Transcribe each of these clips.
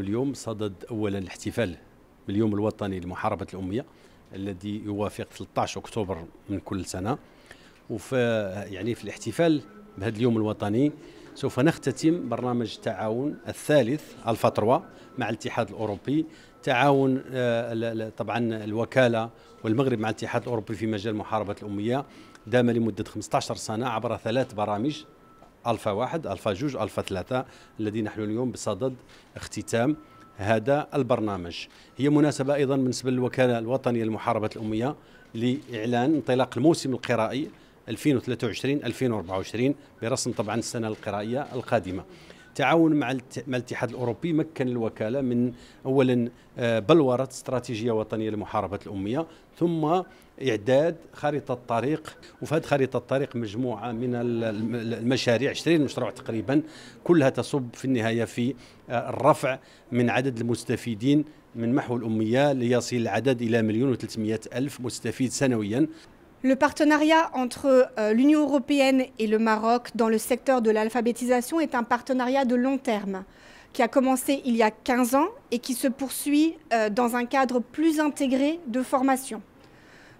اليوم صدد أولا الاحتفال باليوم الوطني لمحاربة الأمية الذي يوافق 13 أكتوبر من كل سنة وف يعني في الاحتفال بهذا اليوم الوطني سوف نختتم برنامج التعاون الثالث الفا 3 مع الاتحاد الاوروبي تعاون آه، طبعا الوكاله والمغرب مع الاتحاد الاوروبي في مجال محاربه الاميه دام لمده 15 سنه عبر ثلاث برامج الفا واحد الفا جوج الفا ثلاثه الذي نحن اليوم بصدد اختتام هذا البرنامج هي مناسبه ايضا بالنسبه للوكاله الوطنيه للمحاربه الاميه لاعلان انطلاق الموسم القرائي 2023 2024 برسم طبعا السنه القرائيه القادمه التعاون مع مع الاتحاد الاوروبي مكن الوكاله من اولا آه، بلوره استراتيجيه وطنيه لمحاربه الاميه ثم اعداد خريطه الطريق وفي هذه خريطه الطريق مجموعه من المشاريع 20 مشروع تقريبا كلها تصب في النهايه في آه، الرفع من عدد المستفيدين من محو الاميه ليصل العدد الى مليون و300 الف مستفيد سنويا Le partenariat entre euh, l'Union européenne et le Maroc dans le secteur de l'alphabétisation est un partenariat de long terme qui a commencé il y a 15 ans et qui se poursuit euh, dans un cadre plus intégré de formation.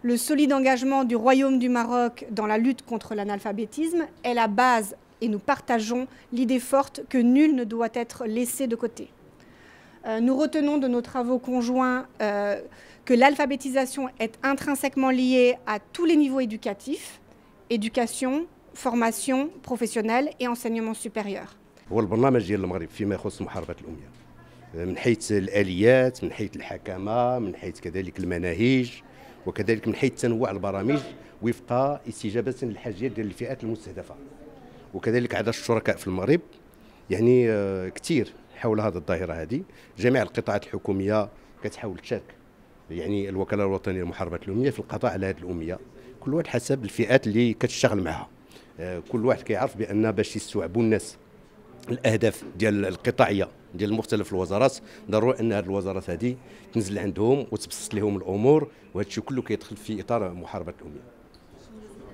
Le solide engagement du Royaume du Maroc dans la lutte contre l'analphabétisme est la base et nous partageons l'idée forte que nul ne doit être laissé de côté. Euh, nous retenons de nos travaux conjoints euh, que l'alphabétisation est intrinsèquement liée à tous les niveaux éducatifs, éducation, formation professionnelle et enseignement supérieur. حول هذه الظاهره هذه جميع القطاعات الحكوميه كتحاول تشارك يعني الوكاله الوطنيه لمحاربه الاميه في القضاء على هذه الاميه كل واحد حسب الفئات اللي كتشتغل معها آه، كل واحد كيعرف بان باش يستوعبوا الناس الاهداف ديال القطاعيه ديال مختلف الوزارات ضروري ان هذه الوزارات هذه تنزل عندهم وتبسط لهم الامور وهذا الشيء كله كيدخل في اطار محاربه الاميه